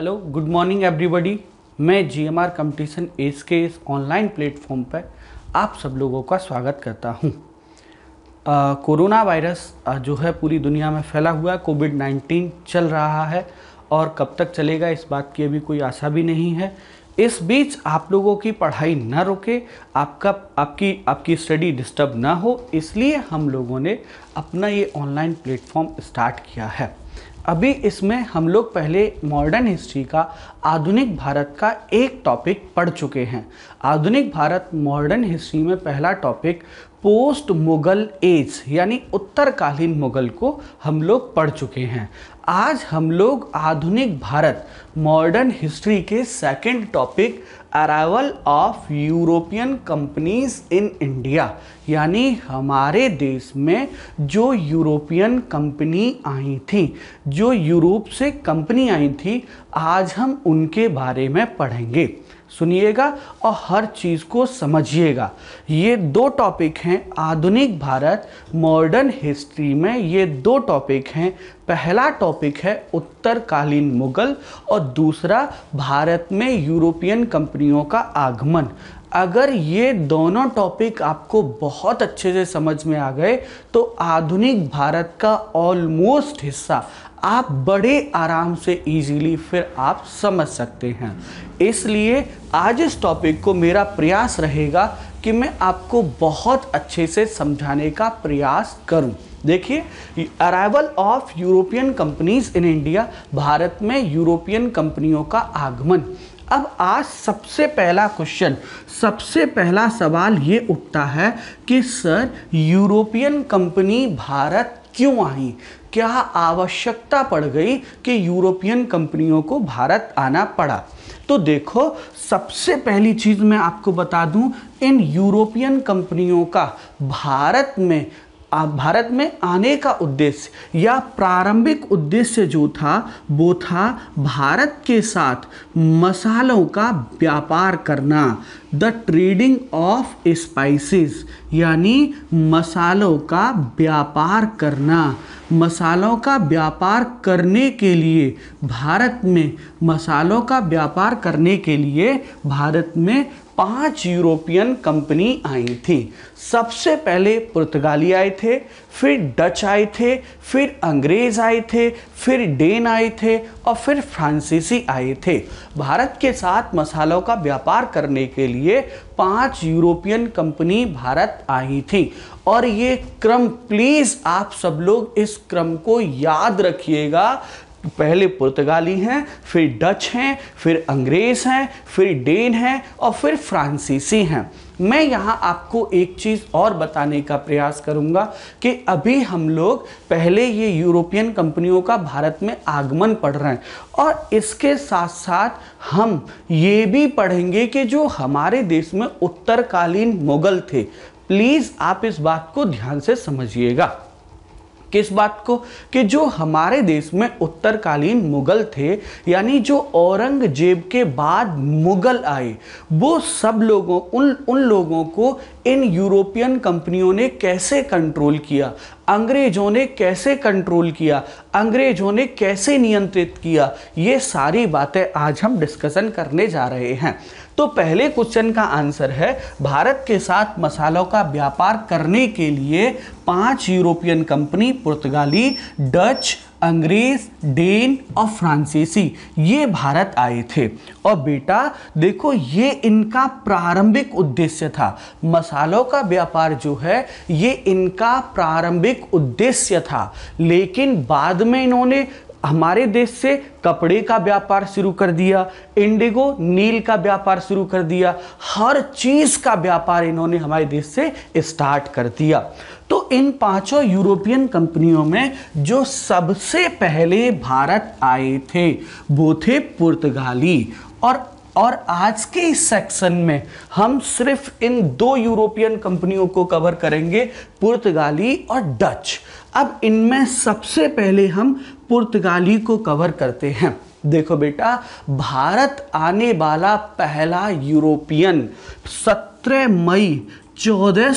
Hello good morning everybody मैं जी M are के इस ऑनलाइन प्लेटफॉर्म पर आप सब लोगों का स्वागत करता हूँ कोरोना वायरस जो है पूरी दुनिया में फैला हुआ है कोविड 19 चल रहा है और कब तक चलेगा इस बात की अभी कोई आशा भी नहीं है इस बीच आप लोगों की पढ़ाई ना रुके आपका आपकी आपकी स्टडी डिस्टर्ब ना हो इसलिए हम लोगों ने अपना ये ऑनलाइन प्लेटफॉर्म स्टार्ट किया है अभी इसमें हम लोग पहले मॉडर्न हिस्ट्री का आधुनिक भारत का एक टॉपिक पढ़ चुके हैं आधुनिक भारत मॉडर्न हिस्ट्री में पहला टॉपिक पोस्ट मुग़ल एज यानी उत्तरकालीन मुग़ल को हम लोग पढ़ चुके हैं आज हम लोग आधुनिक भारत मॉडर्न हिस्ट्री के second topic arrival of European companies in India यानी हमारे देश में जो यूरोपियन कंपनी आई थी जो यूरोप से कंपनी आई थी आज हम उनके बारे में पढ़ेंगे सुनिएगा और हर चीज़ को समझिएगा ये दो टॉपिक हैं आधुनिक भारत मॉडर्न हिस्ट्री में ये दो टॉपिक हैं पहला टॉपिक है उत्तरकालीन मुगल और दूसरा भारत में यूरोपियन कंपनियों का आगमन अगर ये दोनों टॉपिक आपको बहुत अच्छे से समझ में आ गए तो आधुनिक भारत का ऑलमोस्ट हिस्सा आप बड़े आराम से इजीली फिर आप समझ सकते हैं इसलिए आज इस टॉपिक को मेरा प्रयास रहेगा कि मैं आपको बहुत अच्छे से समझाने का प्रयास करूं। देखिए arrival of European companies in India Bharat में यूरोपियन कंपनियों का आगमन अब आज सबसे पहला क्वेश्चन सबसे पहला सवाल ये उठता है कि सर यूरोपियन कंपनी भारत क्यों आई क्या आवश्यकता पड़ गई कि यूरोपियन कंपनियों को भारत आना पड़ा तो देखो सबसे पहली चीज़ मैं आपको बता दूं इन यूरोपियन कंपनियों का भारत में भारत में आने का उद्देश्य या प्रारंभिक उद्देश्य जो था वो था भारत के साथ मसालों का व्यापार करना द ट्रेडिंग ऑफ स्पाइसेस यानी मसालों का व्यापार करना मसालों का व्यापार करने के लिए भारत में मसालों का व्यापार करने के लिए भारत में पांच यूरोपियन कंपनी आई थी सबसे पहले पुर्तगाली आए थे फिर डच आए थे फिर अंग्रेज आए थे फिर डेन आए थे और फिर फ्रांसीसी आए थे भारत के साथ मसालों का व्यापार करने के लिए पांच यूरोपियन कंपनी भारत आई थी और ये क्रम प्लीज़ आप सब लोग इस क्रम को याद रखिएगा पहले पुर्तगाली हैं फिर डच हैं फिर अंग्रेज़ हैं फिर डेन हैं और फिर फ्रांसीसी हैं मैं यहाँ आपको एक चीज़ और बताने का प्रयास करूँगा कि अभी हम लोग पहले ये यूरोपियन कंपनियों का भारत में आगमन पढ़ रहे हैं और इसके साथ साथ हम ये भी पढ़ेंगे कि जो हमारे देश में उत्तरकालीन मुग़ल थे प्लीज़ आप इस बात को ध्यान से समझिएगा किस बात को कि जो हमारे देश में उत्तरकालीन मुगल थे यानी जो औरंगजेब के बाद मुगल आए वो सब लोगों उन उन लोगों को इन यूरोपियन कंपनियों ने कैसे कंट्रोल किया अंग्रेजों ने कैसे कंट्रोल किया अंग्रेजों ने कैसे नियंत्रित किया ये सारी बातें आज हम डिस्कशन करने जा रहे हैं तो पहले क्वेश्चन का आंसर है भारत के साथ मसालों का व्यापार करने के लिए पांच यूरोपियन कंपनी पुर्तगाली डच अंग्रेज डेन और फ्रांसीसी ये भारत आए थे और बेटा देखो ये इनका प्रारंभिक उद्देश्य था मसालों का व्यापार जो है ये इनका प्रारंभिक उद्देश्य था लेकिन बाद में इन्होंने हमारे देश से कपड़े का व्यापार शुरू कर दिया इंडिगो नील का व्यापार शुरू कर दिया हर चीज़ का व्यापार इन्होंने हमारे देश से स्टार्ट कर दिया तो इन पांचों यूरोपियन कंपनियों में जो सबसे पहले भारत आए थे वो थे पुर्तगाली और और आज के इस सेक्शन में हम सिर्फ इन दो यूरोपियन कंपनियों को कवर करेंगे पुर्तगाली और डच अब इनमें सबसे पहले हम पुर्तगाली को कवर करते हैं देखो बेटा भारत आने वाला पहला यूरोपियन 17 मई चौदह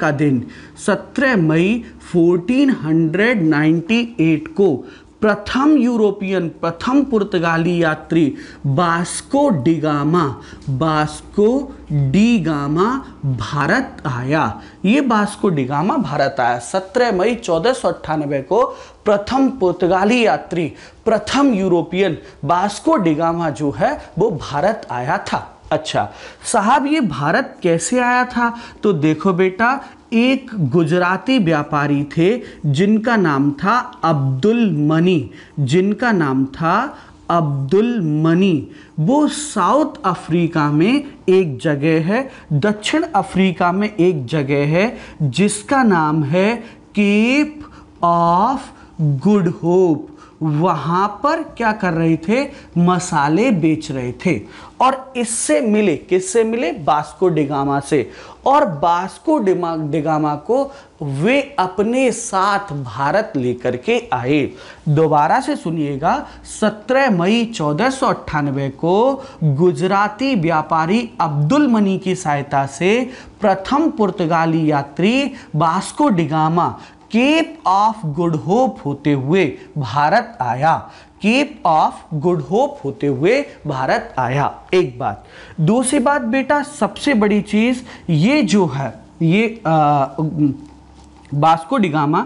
का दिन 17 मई 1498 को प्रथम यूरोपियन प्रथम पुर्तगाली यात्री Vasco da Gama Vasco da Gama Bharat आया ये बास्को डिगामा भारत आया 17 मई चौदह को प्रथम पुर्तगाली यात्री प्रथम यूरोपियन बास्को डिगामा जो है वो भारत आया था अच्छा साहब ये भारत कैसे आया था तो देखो बेटा एक गुजराती व्यापारी थे जिनका नाम था अब्दुल मनी जिनका नाम था अब्दुल मनी वो साउथ अफ्रीका में एक जगह है दक्षिण अफ्रीका में एक जगह है जिसका नाम है केप ऑफ गुड होप वहाँ पर क्या कर रहे थे मसाले बेच रहे थे और इससे मिले किससे मिले बास्को डिगामा से और बास्को डिगामा को वे अपने साथ भारत लेकर के आए दोबारा से सुनिएगा 17 मई चौदह को गुजराती व्यापारी अब्दुल मनी की सहायता से प्रथम पुर्तगाली यात्री Vasco da Gama Cape of Good Hope होते हुए भारत आया केप ऑफ गुड होप होते हुए भारत आया एक बात दूसरी बात बेटा सबसे बड़ी चीज़ ये जो है ये बास्को डिगामा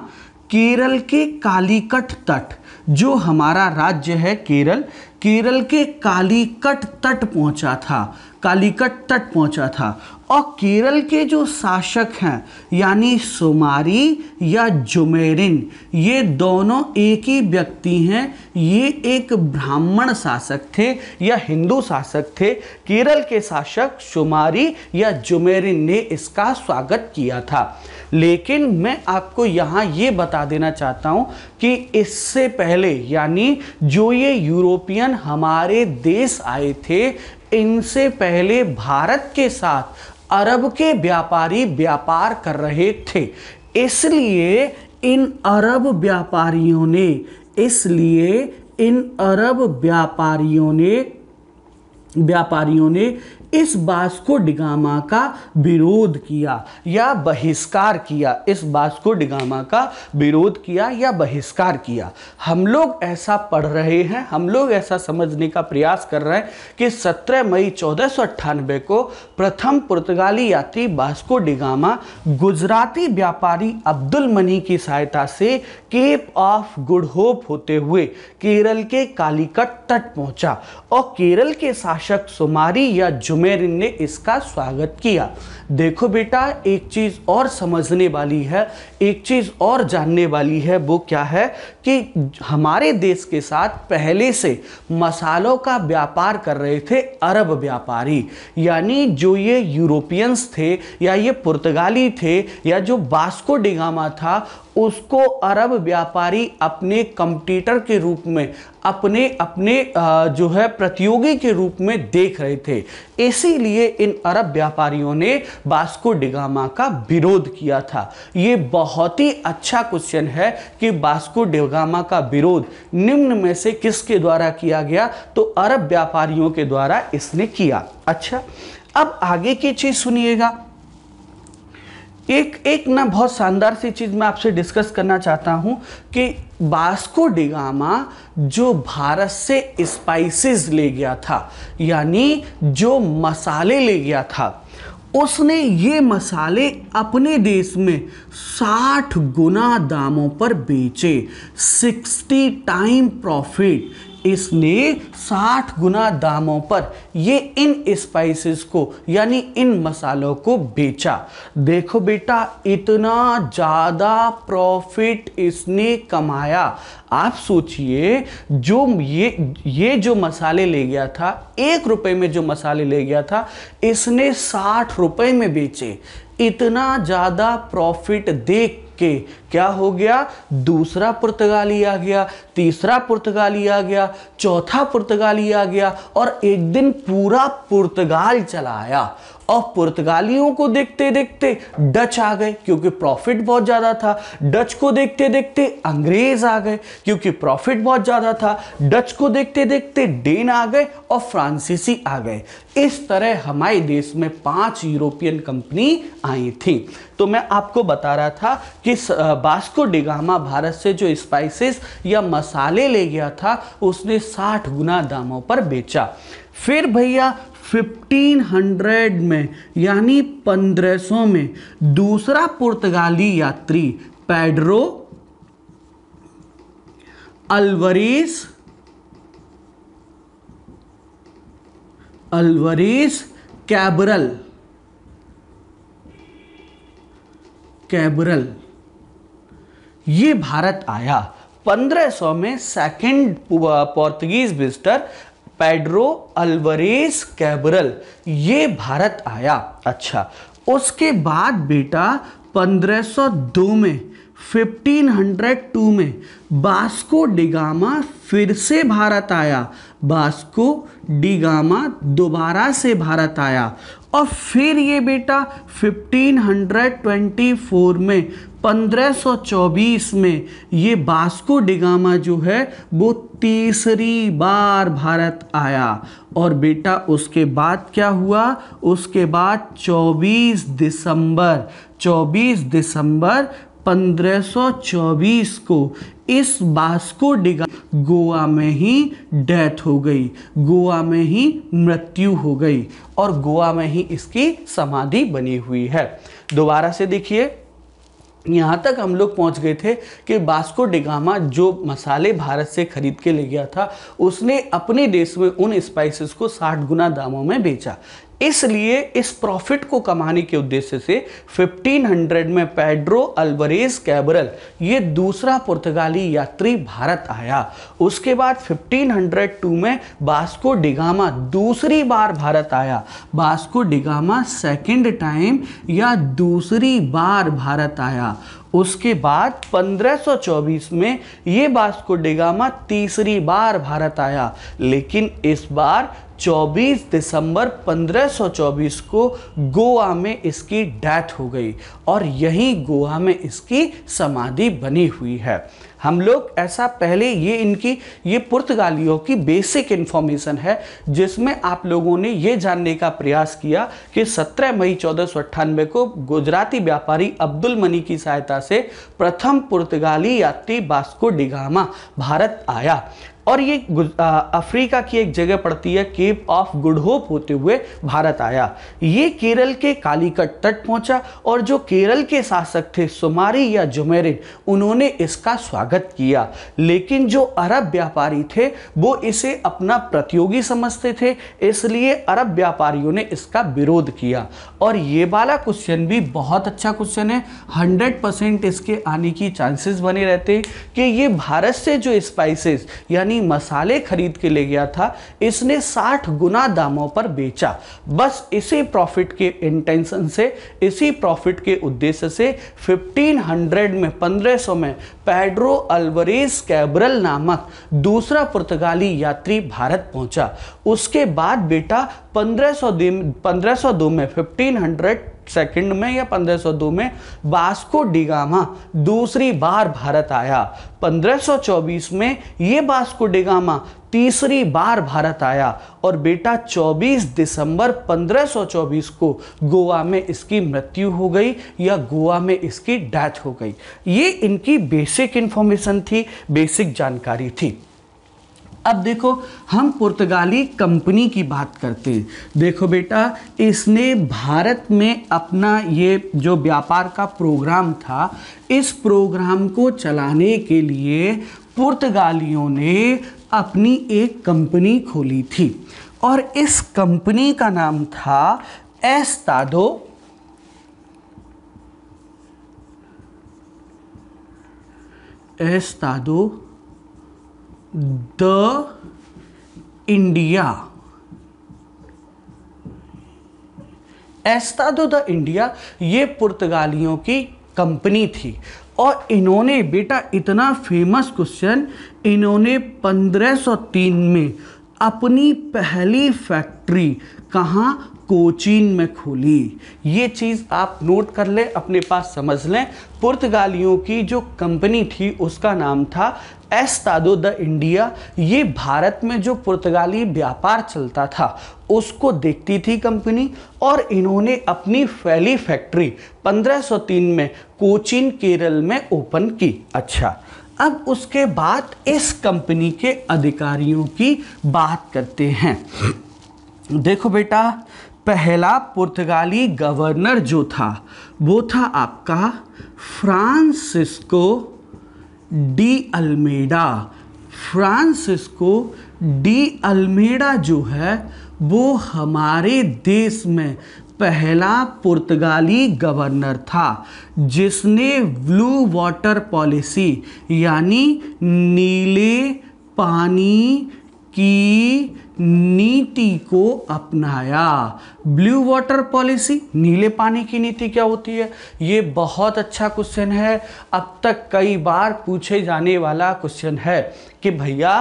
केरल के कालीकट तट जो हमारा राज्य है केरल केरल के कालीकट तट पहुंचा था कालीकट तट पहुंचा था और केरल के जो शासक हैं यानी सोमारी या जुमेरिन ये दोनों एक ही व्यक्ति हैं ये एक ब्राह्मण शासक थे या हिंदू शासक थे केरल के शासक सोमारी या जुमेरिन ने इसका स्वागत किया था लेकिन मैं आपको यहाँ ये बता देना चाहता हूँ कि इससे पहले यानी जो ये यूरोपियन हमारे देश आए थे इनसे पहले भारत के साथ अरब के व्यापारी व्यापार कर रहे थे इसलिए इन अरब व्यापारियों ने इसलिए इन अरब व्यापारियों ने व्यापारियों ने इस बास्को डिगामा का विरोध किया या बहिष्कार किया इस बास्को डिगामा का विरोध किया या बहिष्कार किया हम लोग ऐसा पढ़ रहे हैं हम लोग ऐसा समझने का प्रयास कर रहे हैं कि 17 मई चौदह को प्रथम पुर्तगाली यात्री बास्को डिगामा गुजराती व्यापारी अब्दुल मनी की सहायता से केप ऑफ गुड होप होते हुए केरल के कालीकट तट पहुंचा और केरल के शासक सुमारी या झुमेर ने इसका स्वागत किया देखो बेटा एक चीज़ और समझने वाली है एक चीज़ और जानने वाली है वो क्या है कि हमारे देश के साथ पहले से मसालों का व्यापार कर रहे थे अरब व्यापारी यानी जो ये यूरोपियंस थे या ये पुर्तगाली थे या जो बास्को डिगामा था उसको अरब व्यापारी अपने कंपटीटर के रूप में अपने अपने जो है प्रतियोगी के रूप में देख रहे थे इसीलिए इन अरब व्यापारियों ने बास्को डिगामा का विरोध किया था ये बहुत ही अच्छा क्वेश्चन है कि बास्को डिगामा का विरोध निम्न में से किसके द्वारा किया गया तो अरब व्यापारियों के द्वारा इसने किया अच्छा अब आगे की चीज़ सुनिएगा एक एक ना बहुत शानदार सी चीज़ मैं आपसे डिस्कस करना चाहता हूँ कि बास्को डिगामा जो भारत से स्पाइसेस ले गया था यानी जो मसाले ले गया था उसने ये मसाले अपने देश में 60 गुना दामों पर बेचे 60 टाइम प्रॉफिट इसने 60 गुना दामों पर ये इन स्पाइसेस को यानी इन मसालों को बेचा देखो बेटा इतना ज़्यादा प्रॉफिट इसने कमाया आप सोचिए जो ये ये जो मसाले ले गया था एक रुपए में जो मसाले ले गया था इसने साठ रुपए में बेचे इतना ज़्यादा प्रॉफिट देख के क्या हो गया दूसरा पुर्तगाली आ गया तीसरा पुर्तगाली आ गया चौथा पुर्तगाली आ गया और एक दिन पूरा पुर्तगाल चला आया और पुर्तगालियों को देखते देखते डच आ गए क्योंकि प्रॉफिट बहुत ज़्यादा था डच को देखते देखते अंग्रेज आ गए क्योंकि प्रॉफिट बहुत ज़्यादा था डच को देखते देखते डेन आ गए और फ्रांसीसी आ गए इस तरह हमारे देश में पांच यूरोपियन कंपनी आई थी तो मैं आपको बता रहा था कि बास्को डिगामा भारत से जो स्पाइसेस या मसाले ले गया था उसने 60 गुना दामों पर बेचा फिर भैया 1500 में यानी 1500 में दूसरा पुर्तगाली यात्री Pedro Alvares Alvares Cabral Cabral ये भारत आया 1500 में second Portuguese visitor Pedro Alvares Cabral ये भारत आया अच्छा उसके बाद बेटा 1502 में 1502 में बास्को डिगामा फिर से भारत आया बास्को डिगामा दोबारा से भारत आया और फिर ये बेटा 1524 में 1524 में ये बास्को डिगामा जो है वो तीसरी बार भारत आया और बेटा उसके बाद क्या हुआ उसके बाद 24 दिसंबर 24 दिसंबर 1524 को इस बास्को डिगा गोवा में ही डेथ हो गई गोवा में ही मृत्यु हो गई और गोवा में ही इसकी समाधि बनी हुई है दोबारा से देखिए यहाँ तक हम लोग पहुँच गए थे कि बास्को डिगामा जो मसाले भारत से खरीद के ले गया था उसने अपने देश में उन स्पाइसेस को 60 गुना दामों में बेचा इसलिए इस प्रॉफिट को कमाने के उद्देश्य से 1500 में पेड्रो अल्वरेज कैबरल ये दूसरा पुर्तगाली यात्री भारत आया उसके बाद 1502 में बास्को डिगामा दूसरी बार भारत आया बास्को डिगामा सेकंड टाइम या दूसरी बार भारत आया उसके बाद 1524 में ये बास्को डिगामा तीसरी बार भारत आया लेकिन इस बार 24 दिसंबर 1524 को गोवा में इसकी डेथ हो गई और यहीं गोवा में इसकी समाधि बनी हुई है हम लोग ऐसा पहले ये इनकी ये पुर्तगालियों की बेसिक इन्फॉर्मेशन है जिसमें आप लोगों ने ये जानने का प्रयास किया कि 17 मई चौदह को गुजराती व्यापारी अब्दुल मनी की सहायता से प्रथम पुर्तगाली यात्री बास्को डिगामा भारत आया और ये अफ्रीका की एक जगह पड़ती है केप ऑफ गुड होप होते हुए भारत आया ये केरल के कालीकट तट पहुंचा और जो केरल के शासक थे सुमारी या जुमेरिन उन्होंने इसका स्वागत किया लेकिन जो अरब व्यापारी थे वो इसे अपना प्रतियोगी समझते थे इसलिए अरब व्यापारियों ने इसका विरोध किया और ये वाला क्वेश्चन भी बहुत अच्छा क्वेश्चन है हंड्रेड परसेंट इसके आने की चांसेस बने रहते हैं कि ये भारत से जो स्पाइसेस यानी कहीं मसाले खरीद के ले गया था इसने 60 गुना दामों पर बेचा बस इसी प्रॉफिट के इंटेंशन से इसी प्रॉफिट के उद्देश्य से 1500 में 1500 में पेड्रो अल्वरेज कैबरल नामक दूसरा पुर्तगाली यात्री भारत पहुंचा उसके बाद बेटा 1500 दिन में 1500 सेकंड में या 1502 में वास्को डिगामा दूसरी बार भारत आया 1524 में ये वास्को डिगामा तीसरी बार भारत आया और बेटा 24 दिसंबर 1524 को गोवा में इसकी मृत्यु हो गई या गोवा में इसकी डेथ हो गई ये इनकी बेसिक इन्फॉर्मेशन थी बेसिक जानकारी थी अब देखो हम पुर्तगाली कंपनी की बात करते हैं देखो बेटा इसने भारत में अपना ये जो व्यापार का प्रोग्राम था इस प्रोग्राम को चलाने के लिए पुर्तगालियों ने अपनी एक कंपनी खोली थी और इस कंपनी का नाम था Estado Estado da India Estado तो द इंडिया ये पुर्तगालियों की कंपनी थी और इन्होंने बेटा इतना फेमस क्वेश्चन इन्होंने 1503 में अपनी पहली फैक्ट्री कहाँ कोचीन में खुली ये चीज़ आप नोट कर लें अपने पास समझ लें पुर्तगालियों की जो कंपनी थी उसका नाम था एस्तादो द इंडिया ये भारत में जो पुर्तगाली व्यापार चलता था उसको देखती थी कंपनी और इन्होंने अपनी फैली फैक्ट्री 1503 में कोचीन केरल में ओपन की अच्छा अब उसके बाद इस कंपनी के अधिकारियों की बात करते हैं देखो बेटा पहला पुर्तगाली गवर्नर जो था वो था आपका Francisco de Almeida Francisco de Almeida जो है वो हमारे देश में पहला पुर्तगाली गवर्नर था जिसने ब्लू वाटर पॉलिसी यानी नीले पानी की नीति को अपनाया ब्लू वाटर पॉलिसी नीले पानी की नीति क्या होती है ये बहुत अच्छा क्वेश्चन है अब तक कई बार पूछे जाने वाला क्वेश्चन है कि भैया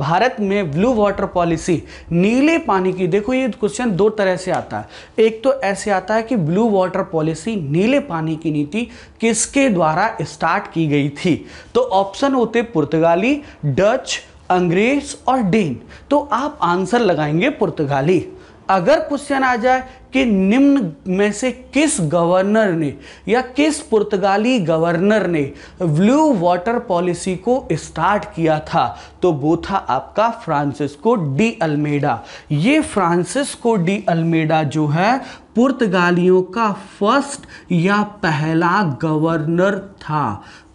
भारत में ब्लू वाटर पॉलिसी नीले पानी की देखो ये क्वेश्चन दो तरह से आता है एक तो ऐसे आता है कि ब्लू वाटर पॉलिसी नीले पानी की नीति किसके द्वारा स्टार्ट की गई थी तो ऑप्शन होते पुर्तगाली डच अंग्रेज और डेन तो आप आंसर लगाएंगे पुर्तगाली अगर क्वेश्चन आ जाए कि निम्न में से किस गवर्नर ने या किस पुर्तगाली गवर्नर ने ब्लू वाटर पॉलिसी को स्टार्ट किया था तो वो था आपका फ्रांसिस्को डी अल्मेडा ये फ्रांसिस्को डी अल्मेडा जो है पुर्तगालियों का फर्स्ट या पहला गवर्नर था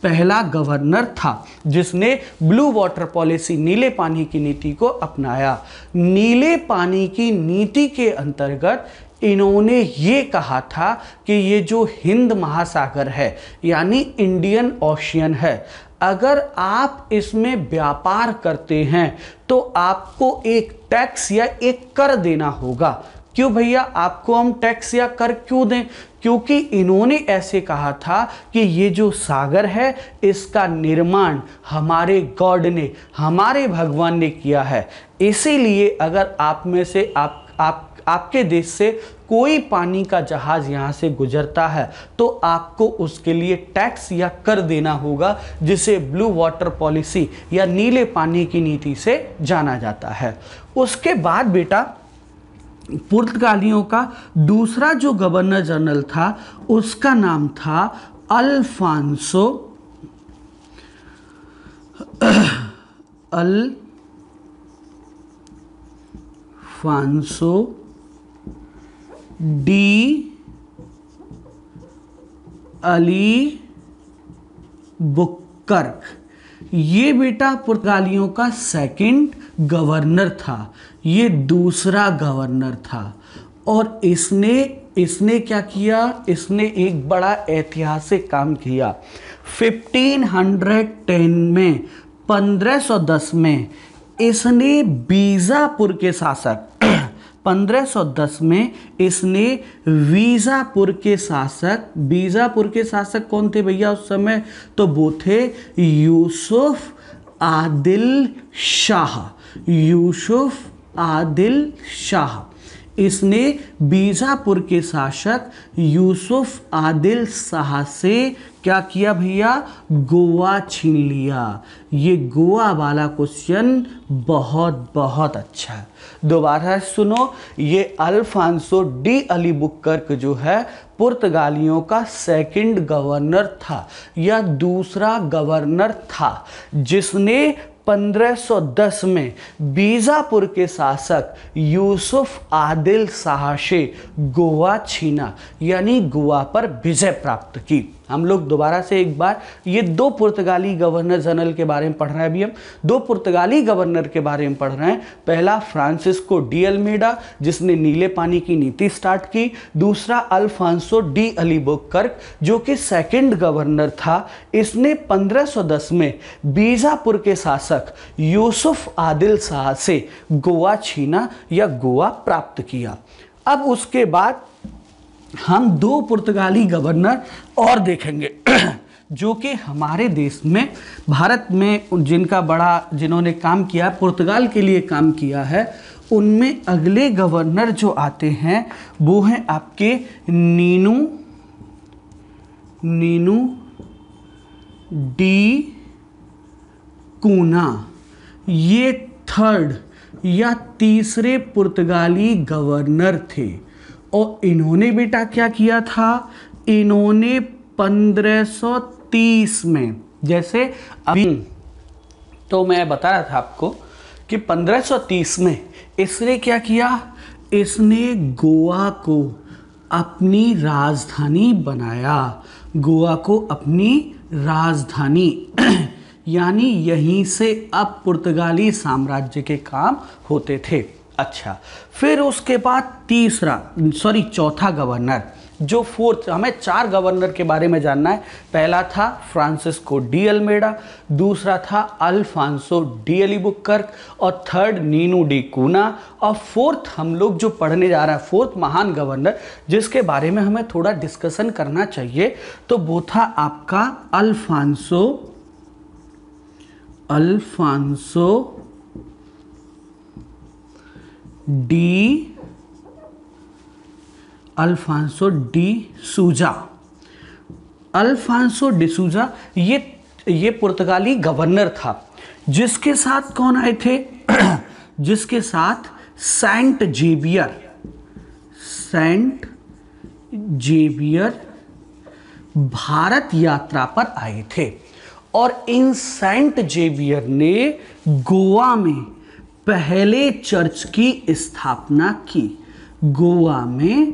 पहला गवर्नर था जिसने ब्लू वाटर पॉलिसी नीले पानी की नीति को अपनाया नीले पानी की नीति के अंतर्गत इन्होंने ये कहा था कि ये जो हिंद महासागर है यानी इंडियन ओशियन है अगर आप इसमें व्यापार करते हैं तो आपको एक टैक्स या एक कर देना होगा क्यों भैया आपको हम टैक्स या कर क्यों दें क्योंकि इन्होंने ऐसे कहा था कि ये जो सागर है इसका निर्माण हमारे गॉड ने हमारे भगवान ने किया है इसीलिए अगर आप में से आप आप आपके देश से कोई पानी का जहाज यहाँ से गुजरता है तो आपको उसके लिए टैक्स या कर देना होगा जिसे ब्लू वाटर पॉलिसी या नीले पानी की नीति से जाना जाता है उसके बाद बेटा पुर्तगालियों का दूसरा जो गवर्नर जनरल था उसका नाम था Alfonso Alfonso de Albuquerque ये बेटा पुर्तगालियों का सेकंड गवर्नर था ये दूसरा गवर्नर था और इसने इसने क्या किया इसने एक बड़ा ऐतिहासिक काम किया 1510 में 1510 में इसने बीजापुर के शासक 1510 में इसने बीजापुर के शासक बीजापुर के शासक कौन थे भैया उस समय तो वो थे यूसुफ आदिल शाह यूसुफ आदिल शाह इसने बीजापुर के शासक यूसुफ आदिल शाह से क्या किया भैया गोवा छीन लिया ये गोवा वाला क्वेश्चन बहुत बहुत अच्छा है दोबारा सुनो ये अल्फांसो डी अली बुकर्क जो है पुर्तगालियों का सेकंड गवर्नर था या दूसरा गवर्नर था जिसने 1510 में बीजापुर के शासक यूसुफ आदिल साहशे गोवा छीना यानी गोवा पर विजय प्राप्त की हम लोग दोबारा से एक बार ये दो पुर्तगाली गवर्नर जनरल के बारे में पढ़ रहे हैं अभी हम दो पुर्तगाली गवर्नर के बारे में पढ़ रहे हैं पहला फ्रांसिस्को डी अल्मेडा जिसने नीले पानी की नीति स्टार्ट की दूसरा अल्फांसो डी अलीबोक कर्क जो कि सेकंड गवर्नर था इसने 1510 में बीजापुर के शासक यूसुफ आदिल शाह से गोवा छीना या गोवा प्राप्त किया अब उसके बाद हम दो पुर्तगाली गवर्नर और देखेंगे जो कि हमारे देश में भारत में जिनका बड़ा जिन्होंने काम किया पुर्तगाल के लिए काम किया है उनमें अगले गवर्नर जो आते हैं वो हैं आपके नीनू नीनू डी कूना ये थर्ड या तीसरे पुर्तगाली गवर्नर थे और इन्होंने बेटा क्या किया था इन्होंने 1530 में जैसे अभी तो मैं बता रहा था आपको कि 1530 में इसने क्या किया इसने गोवा को अपनी राजधानी बनाया गोवा को अपनी राजधानी यानी यहीं से अब पुर्तगाली साम्राज्य के काम होते थे अच्छा फिर उसके बाद तीसरा सॉरी चौथा गवर्नर जो फोर्थ हमें चार गवर्नर के बारे में जानना है पहला था फ्रांसिस्को डी अल्मेडा दूसरा था अल्फांसो डी अलीबुकर्क और थर्ड नीनू डी कूना और फोर्थ हम लोग जो पढ़ने जा रहा है फोर्थ महान गवर्नर जिसके बारे में हमें थोड़ा डिस्कशन करना चाहिए तो वो था आपका Alfonso Alfonso de Alfonso de Souza Alfonso de Souza ये ये पुर्तगाली गवर्नर था जिसके साथ कौन आए थे जिसके साथ Saint Xavier Saint Xavier Bharat यात्रा पर आए थे और इन सेंट जेवियर ने गोवा में पहले चर्च की स्थापना की गोवा में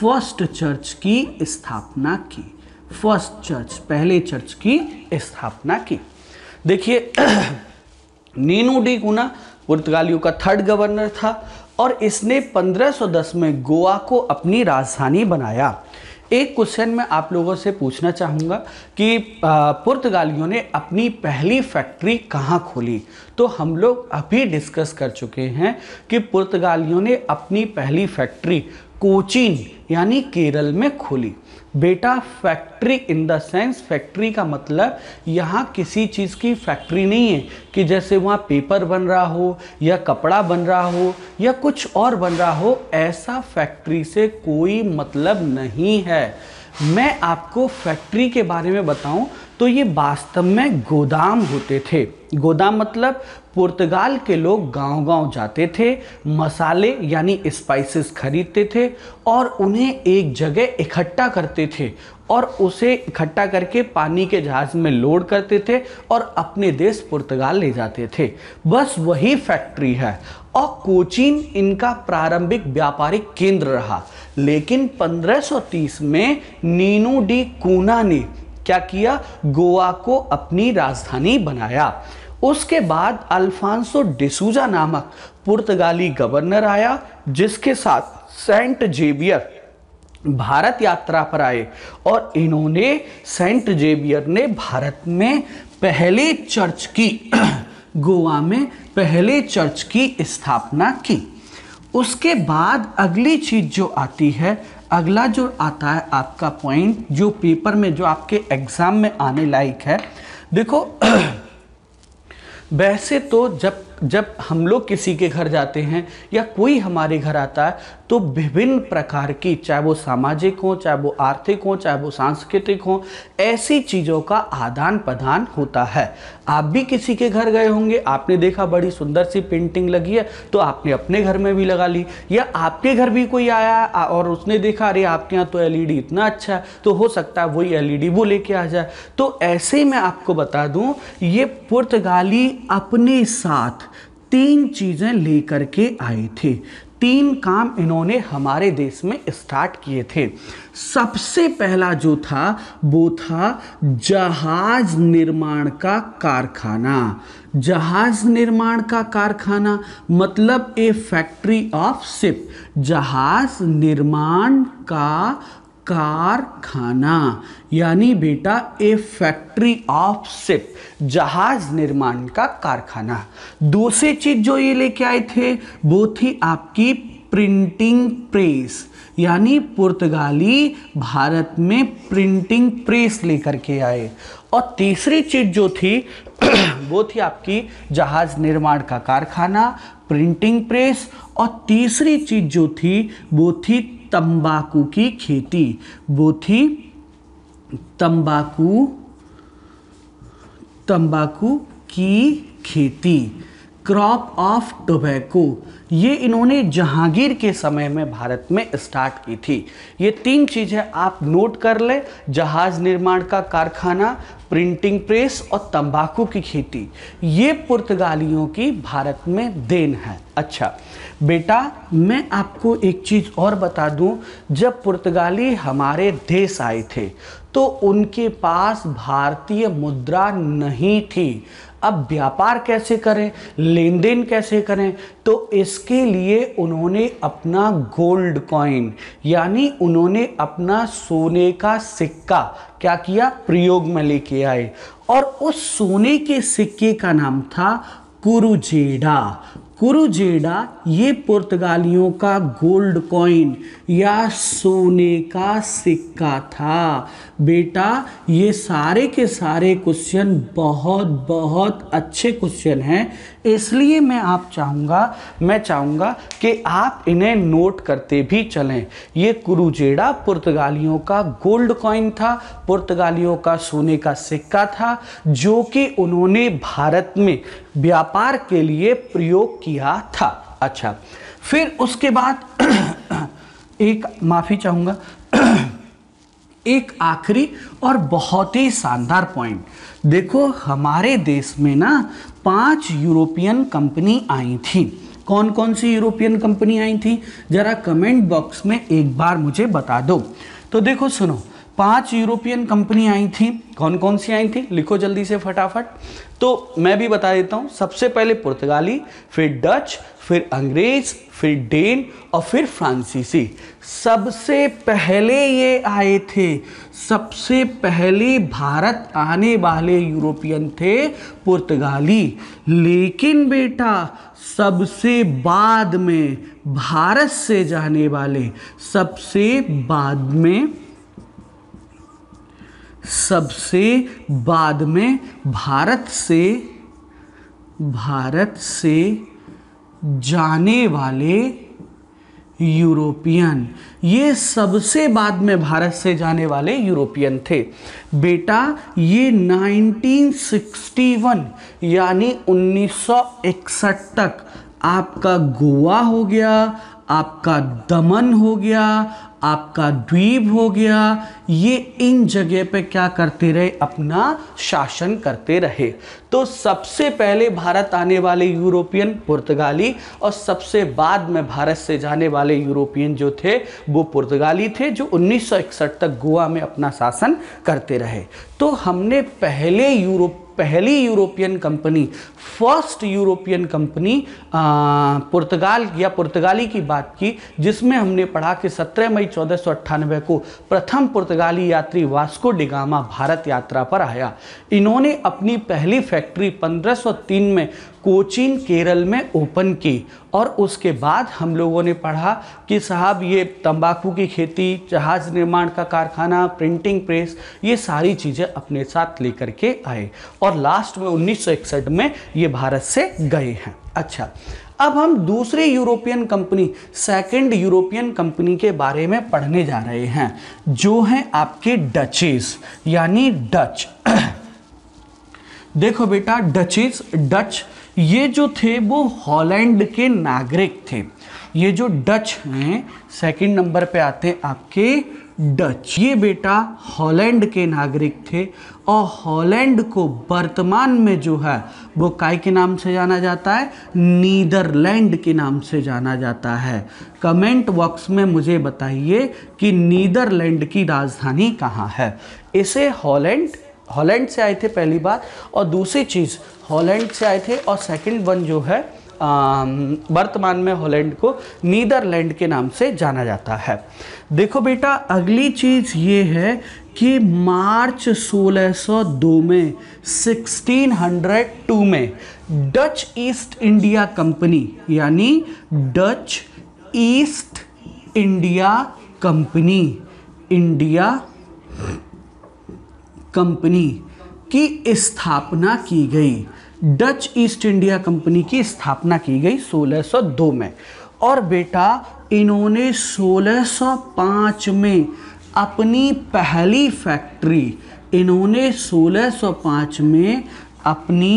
फर्स्ट चर्च की स्थापना की फर्स्ट चर्च पहले चर्च की स्थापना की देखिए नीनू डी गुना पुर्तगालियों का थर्ड गवर्नर था और इसने 1510 में गोवा को अपनी राजधानी बनाया एक क्वेश्चन मैं आप लोगों से पूछना चाहूँगा कि पुर्तगालियों ने अपनी पहली फैक्ट्री कहाँ खोली तो हम लोग अभी डिस्कस कर चुके हैं कि पुर्तगालियों ने अपनी पहली फैक्ट्री कोचीन यानी केरल में खोली बेटा factory in the sense factory का मतलब यहाँ किसी चीज़ की फैक्ट्री नहीं है कि जैसे वहाँ पेपर बन रहा हो या कपड़ा बन रहा हो या कुछ और बन रहा हो ऐसा फैक्ट्री से कोई मतलब नहीं है मैं आपको फैक्ट्री के बारे में बताऊँ तो ये वास्तव में गोदाम होते थे गोदाम मतलब पुर्तगाल के लोग गांव-गांव जाते थे मसाले यानी स्पाइसेस खरीदते थे और उन्हें एक जगह इकट्ठा करते थे और उसे इकट्ठा करके पानी के जहाज़ में लोड करते थे और अपने देश पुर्तगाल ले जाते थे बस वही फैक्ट्री है और कोचीन इनका प्रारंभिक व्यापारिक केंद्र रहा लेकिन 1530 में नीनू डी कूना ने क्या किया गोवा को अपनी राजधानी बनाया उसके बाद अल्फांसो डिसूजा नामक पुर्तगाली गवर्नर आया जिसके साथ सेंट जेबियर भारत यात्रा पर आए और इन्होंने सेंट जेवियर ने भारत में पहले चर्च की गोवा में पहले चर्च की स्थापना की उसके बाद अगली चीज़ जो आती है अगला जो आता है आपका पॉइंट जो पेपर में जो आपके एग्ज़ाम में आने लायक है देखो वैसे तो जब जब हम लोग किसी के घर जाते हैं या कोई हमारे घर आता है तो विभिन्न प्रकार की चाहे वो सामाजिक हो चाहे वो आर्थिक हो चाहे वो सांस्कृतिक हो ऐसी चीज़ों का आदान प्रदान होता है आप भी किसी के घर गए होंगे आपने देखा बड़ी सुंदर सी पेंटिंग लगी है तो आपने अपने घर में भी लगा ली या आपके घर भी कोई आया और उसने देखा अरे आपके यहाँ तो एल इतना अच्छा है तो हो सकता है वही एल वो लेके आ जाए तो ऐसे ही मैं आपको बता दूँ ये पुर्तगाली अपने साथ तीन चीज़ें लेकर के आए थे तीन काम इन्होंने हमारे देश में स्टार्ट किए थे सबसे पहला जो था वो था जहाज निर्माण का कारखाना जहाज निर्माण का कारखाना मतलब ए फैक्ट्री ऑफ शिप जहाज निर्माण का कारखाना यानी बेटा ए फैक्ट्री ऑफ सिप जहाज निर्माण का कारखाना दूसरी चीज जो ये लेके आए थे वो थी आपकी प्रिंटिंग प्रेस यानी पुर्तगाली भारत में प्रिंटिंग प्रेस लेकर के आए और तीसरी चीज जो थी वो थी आपकी जहाज निर्माण का कारखाना प्रिंटिंग प्रेस और तीसरी चीज जो थी वो थी तंबाकू की खेती वो थी तंबाकू तंबाकू की खेती क्रॉप ऑफ टोबैको ये इन्होंने जहांगीर के समय में भारत में स्टार्ट की थी ये तीन चीज़ें आप नोट कर लें जहाज निर्माण का कारखाना प्रिंटिंग प्रेस और तंबाकू की खेती ये पुर्तगालियों की भारत में देन है अच्छा बेटा मैं आपको एक चीज़ और बता दूं जब पुर्तगाली हमारे देश आए थे तो उनके पास भारतीय मुद्रा नहीं थी अब व्यापार कैसे करें लेन देन कैसे करें तो इसके लिए उन्होंने अपना गोल्ड कॉइन यानी उन्होंने अपना सोने का सिक्का क्या किया प्रयोग में लेके आए और उस सोने के सिक्के का नाम था कुरुजेडा कुरुजेडा ये पुर्तगालियों का गोल्ड कॉइन या सोने का सिक्का था बेटा ये सारे के सारे क्वेश्चन बहुत बहुत अच्छे क्वेश्चन हैं इसलिए मैं आप चाहूँगा मैं चाहूँगा कि आप इन्हें नोट करते भी चलें ये कुरुजेड़ा पुर्तगालियों का गोल्ड कॉइन था पुर्तगालियों का सोने का सिक्का था जो कि उन्होंने भारत में व्यापार के लिए प्रयोग किया था अच्छा फिर उसके बाद एक माफ़ी चाहूंगा एक आखिरी और बहुत ही शानदार पॉइंट देखो हमारे देश में ना पांच यूरोपियन कंपनी आई थी कौन कौन सी यूरोपियन कंपनी आई थी ज़रा कमेंट बॉक्स में एक बार मुझे बता दो तो देखो सुनो पांच यूरोपियन कंपनी आई थी कौन कौन सी आई थी लिखो जल्दी से फटाफट तो मैं भी बता देता हूँ सबसे पहले पुर्तगाली फिर डच फिर अंग्रेज फिर डेन और फिर फ्रांसीसी सबसे पहले ये आए थे सबसे पहले भारत आने वाले यूरोपियन थे पुर्तगाली लेकिन बेटा सबसे बाद में भारत से जाने वाले सबसे बाद में सबसे बाद में भारत से भारत से जाने वाले यूरोपियन ये सबसे बाद में भारत से जाने वाले यूरोपियन थे बेटा ये 1961 यानी 1961 तक आपका गोवा हो गया आपका दमन हो गया आपका द्वीप हो गया ये इन जगह पे क्या करते रहे अपना शासन करते रहे तो सबसे पहले भारत आने वाले यूरोपियन पुर्तगाली और सबसे बाद में भारत से जाने वाले यूरोपियन जो थे वो पुर्तगाली थे जो 1961 तक गोवा में अपना शासन करते रहे तो हमने पहले यूरोप पहली European company first European company पुर्तगाल या पुर्तगाली की बात की जिसमें हमने पढ़ा कि 17 मई चौदह को प्रथम पुर्तगाली यात्री वास्को डिगामा भारत यात्रा पर आया इन्होंने अपनी पहली फैक्ट्री 1503 में कोचिन केरल में ओपन की और उसके बाद हम लोगों ने पढ़ा कि साहब ये तंबाकू की खेती जहाज निर्माण का कारखाना प्रिंटिंग प्रेस ये सारी चीज़ें अपने साथ लेकर के आए और लास्ट में उन्नीस में ये भारत से गए हैं अच्छा अब हम दूसरी European company second European company के बारे में पढ़ने जा रहे हैं जो हैं आपके डचेस यानी डच देखो बेटा डचेस डच ये जो थे वो हॉलैंड के नागरिक थे ये जो डच हैं सेकंड नंबर पे आते हैं आपके डच ये बेटा हॉलैंड के नागरिक थे और हॉलैंड को वर्तमान में जो है वो काय के नाम से जाना जाता है नीदरलैंड के नाम से जाना जाता है कमेंट बॉक्स में मुझे बताइए कि नीदरलैंड की राजधानी कहाँ है इसे हॉलैंड हॉलैंड से आए थे पहली बार और दूसरी चीज़ हॉलैंड से आए थे और सेकंड वन जो है वर्तमान में हॉलैंड को नीदरलैंड के नाम से जाना जाता है देखो बेटा अगली चीज़ ये है कि मार्च 1602 में 1602 में डच ईस्ट इंडिया कंपनी यानी Dutch East India Company India Company की स्थापना की गई डच ईस्ट इंडिया कंपनी की स्थापना की गई 1602 में और बेटा इन्होंने 1605 में अपनी पहली फैक्ट्री इन्होंने 1605 में अपनी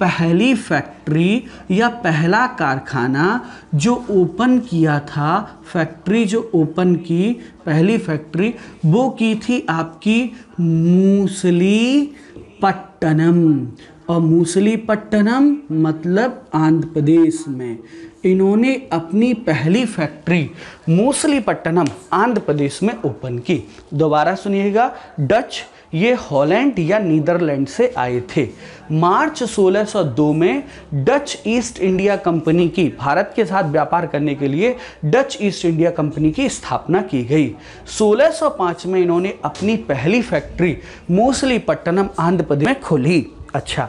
पहली फैक्ट्री या पहला कारखाना जो ओपन किया था फैक्ट्री जो ओपन की पहली फैक्ट्री वो की थी आपकी मूसली पट्टनम और मूसली पट्टनम मतलब आंध्र प्रदेश में इन्होंने अपनी पहली फैक्ट्री मूसली पट्टनम आंध्र प्रदेश में ओपन की दोबारा सुनिएगा डच ये हॉलैंड या नीदरलैंड से आए थे मार्च 1602 में डच ईस्ट इंडिया कंपनी की भारत के साथ व्यापार करने के लिए डच ईस्ट इंडिया कंपनी की स्थापना की गई 1605 में इन्होंने अपनी पहली फैक्ट्री पट्टनम आंध्र प्रदेश में खोली अच्छा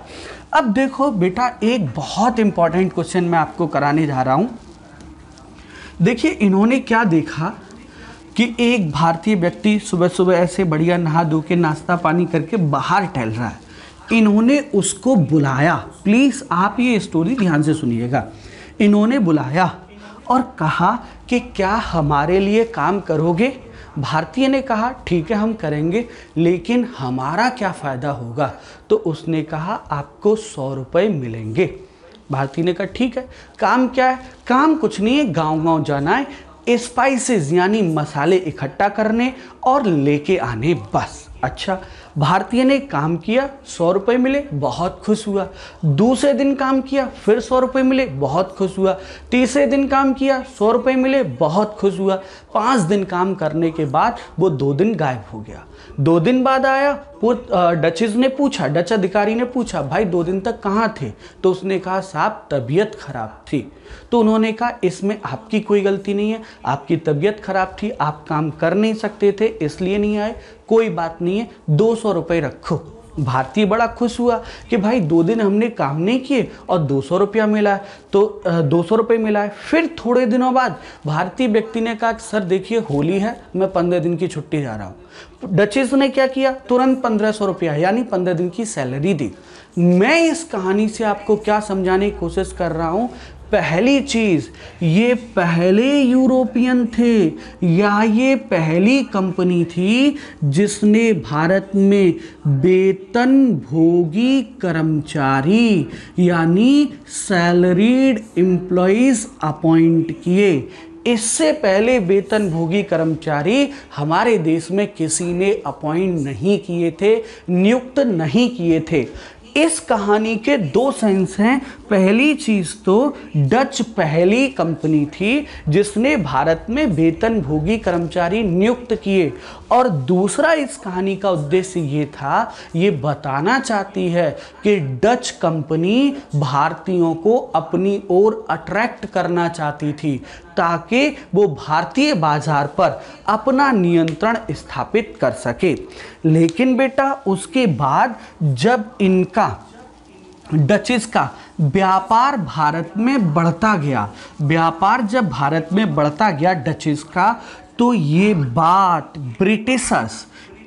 अब देखो बेटा एक बहुत इंपॉर्टेंट क्वेश्चन मैं आपको कराने जा रहा हूँ देखिए इन्होंने क्या देखा कि एक भारतीय व्यक्ति सुबह सुबह ऐसे बढ़िया नहा धो के नाश्ता पानी करके बाहर टहल रहा है इन्होंने उसको बुलाया प्लीज़ आप ये स्टोरी ध्यान से सुनिएगा इन्होंने बुलाया और कहा कि क्या हमारे लिए काम करोगे भारतीय ने कहा ठीक है हम करेंगे लेकिन हमारा क्या फ़ायदा होगा तो उसने कहा आपको सौ रुपये मिलेंगे भारतीय ने कहा ठीक है काम क्या है काम कुछ नहीं है गांव गांव जाना है स्पाइसेस यानी मसाले इकट्ठा करने और लेके आने बस अच्छा भारतीय ने काम किया सौ रुपये मिले बहुत खुश हुआ दूसरे दिन काम किया फिर सौ रुपये मिले बहुत खुश हुआ तीसरे दिन काम किया सौ रुपये मिले बहुत खुश हुआ पाँच दिन काम करने के बाद वो दो दिन गायब हो गया दो दिन बाद आया वो डचेज ने पूछा डच अधिकारी ने पूछा भाई दो दिन तक कहाँ थे तो उसने कहा साहब तबीयत खराब थी तो उन्होंने कहा इसमें आपकी कोई गलती नहीं है आपकी तबीयत खराब थी आप काम कर नहीं सकते थे इसलिए नहीं आए कोई बात नहीं है दो सौ रुपये रखो भारतीय बड़ा खुश हुआ कि भाई दो दिन हमने काम नहीं किए और दो सौ रुपया मिला है तो दो सौ रुपये मिला है फिर थोड़े दिनों बाद भारतीय व्यक्ति ने कहा सर देखिए होली है मैं पंद्रह दिन की छुट्टी जा रहा हूँ डचेस ने क्या किया तुरंत पंद्रह सौ रुपया यानी पंद्रह दिन की सैलरी दी मैं इस कहानी से आपको क्या समझाने की कोशिश कर रहा हूँ पहली चीज़ ये पहले यूरोपियन थे या ये पहली कंपनी थी जिसने भारत में वेतन भोगी कर्मचारी यानी सैलरीड एम्प्लॉज अपॉइंट किए इससे पहले वेतनभोगी कर्मचारी हमारे देश में किसी ने अपॉइंट नहीं किए थे नियुक्त नहीं किए थे इस कहानी के दो सेंस हैं पहली चीज़ तो डच पहली कंपनी थी जिसने भारत में वेतनभोगी कर्मचारी नियुक्त किए और दूसरा इस कहानी का उद्देश्य ये था ये बताना चाहती है कि डच कंपनी भारतीयों को अपनी ओर अट्रैक्ट करना चाहती थी ताकि वो भारतीय बाजार पर अपना नियंत्रण स्थापित कर सके लेकिन बेटा उसके बाद जब इनका डचिस का व्यापार भारत में बढ़ता गया व्यापार जब भारत में बढ़ता गया डचिस का तो ये बात ब्रिटिशर्स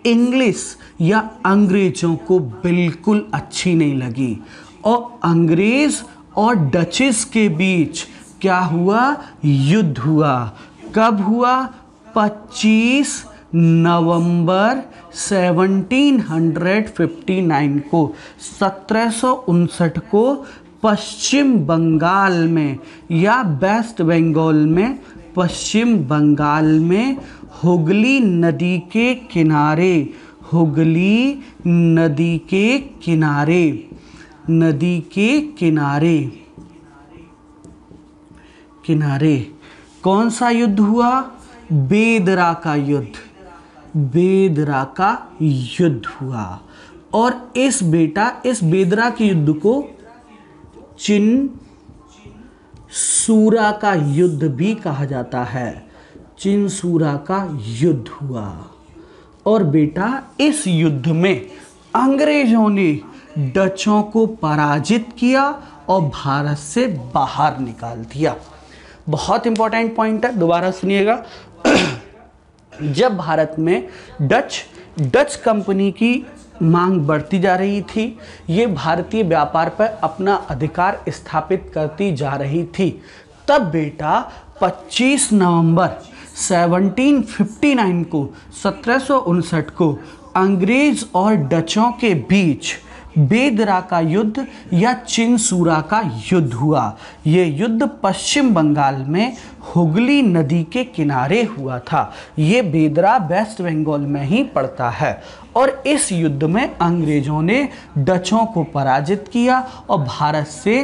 इंग्लिश या अंग्रेजों को बिल्कुल अच्छी नहीं लगी और अंग्रेज और डचेस के बीच क्या हुआ युद्ध हुआ कब हुआ 25 नवंबर 1759 को सत्रह को पश्चिम बंगाल में या वेस्ट बंगाल में पश्चिम बंगाल में हुगली नदी के किनारे हुगली नदी के किनारे नदी के किनारे किनारे कौन सा युद्ध हुआ बेदरा का युद्ध बेदरा का युद्ध हुआ और इस बेटा इस बेदरा के युद्ध को चिन्ह सूरा का युद्ध भी कहा जाता है चिनसूरा का युद्ध हुआ और बेटा इस युद्ध में अंग्रेजों ने डचों को पराजित किया और भारत से बाहर निकाल दिया बहुत इंपॉर्टेंट पॉइंट है दोबारा सुनिएगा जब भारत में डच डच कंपनी की मांग बढ़ती जा रही थी ये भारतीय व्यापार पर अपना अधिकार स्थापित करती जा रही थी तब बेटा 25 नवंबर 1759 को सत्रह को अंग्रेज और डचों के बीच बेदरा का युद्ध या चिनसूरा का युद्ध हुआ ये युद्ध पश्चिम बंगाल में हुगली नदी के किनारे हुआ था ये बेदरा वेस्ट बंगाल में ही पड़ता है और इस युद्ध में अंग्रेजों ने डचों को पराजित किया और भारत से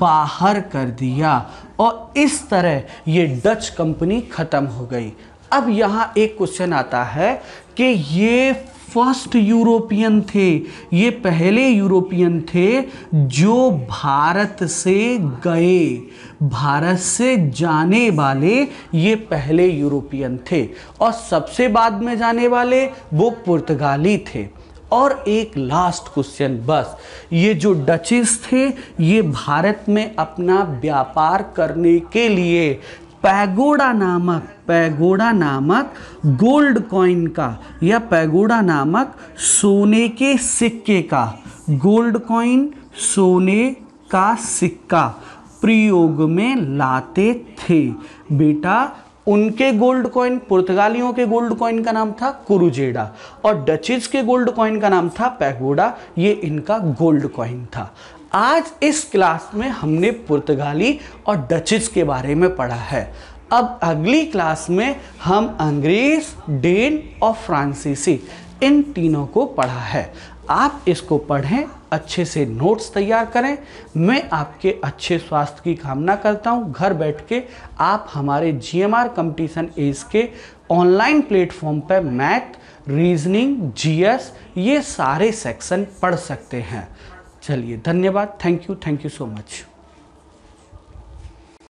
बाहर कर दिया और इस तरह ये डच कंपनी ख़त्म हो गई अब यहाँ एक क्वेश्चन आता है कि ये फर्स्ट यूरोपियन थे ये पहले यूरोपियन थे जो भारत से गए भारत से जाने वाले ये पहले यूरोपियन थे और सबसे बाद में जाने वाले वो पुर्तगाली थे और एक लास्ट क्वेश्चन बस ये जो डचेस थे ये भारत में अपना व्यापार करने के लिए पैगोडा नामक पैगोडा नामक गोल्ड कॉइन का या पैगोडा नामक सोने के सिक्के का गोल्ड कॉइन सोने का सिक्का प्रयोग में लाते थे बेटा उनके गोल्ड कॉइन पुर्तगालियों के गोल्ड कॉइन का नाम था कुरुजेडा और डचिज के गोल्ड कॉइन का नाम था पैगोडा ये इनका गोल्ड कॉइन था आज इस क्लास में हमने पुर्तगाली और डचिज के बारे में पढ़ा है अब अगली क्लास में हम अंग्रेज डेन और फ्रांसीसी इन तीनों को पढ़ा है आप इसको पढ़ें अच्छे से नोट्स तैयार करें मैं आपके अच्छे स्वास्थ्य की कामना करता हूं। घर बैठ के आप हमारे G M R competition edge के ऑनलाइन प्लेटफॉर्म पर मैथ रीजनिंग जीएस ये सारे सेक्शन पढ़ सकते हैं चलिए धन्यवाद thank you thank you so much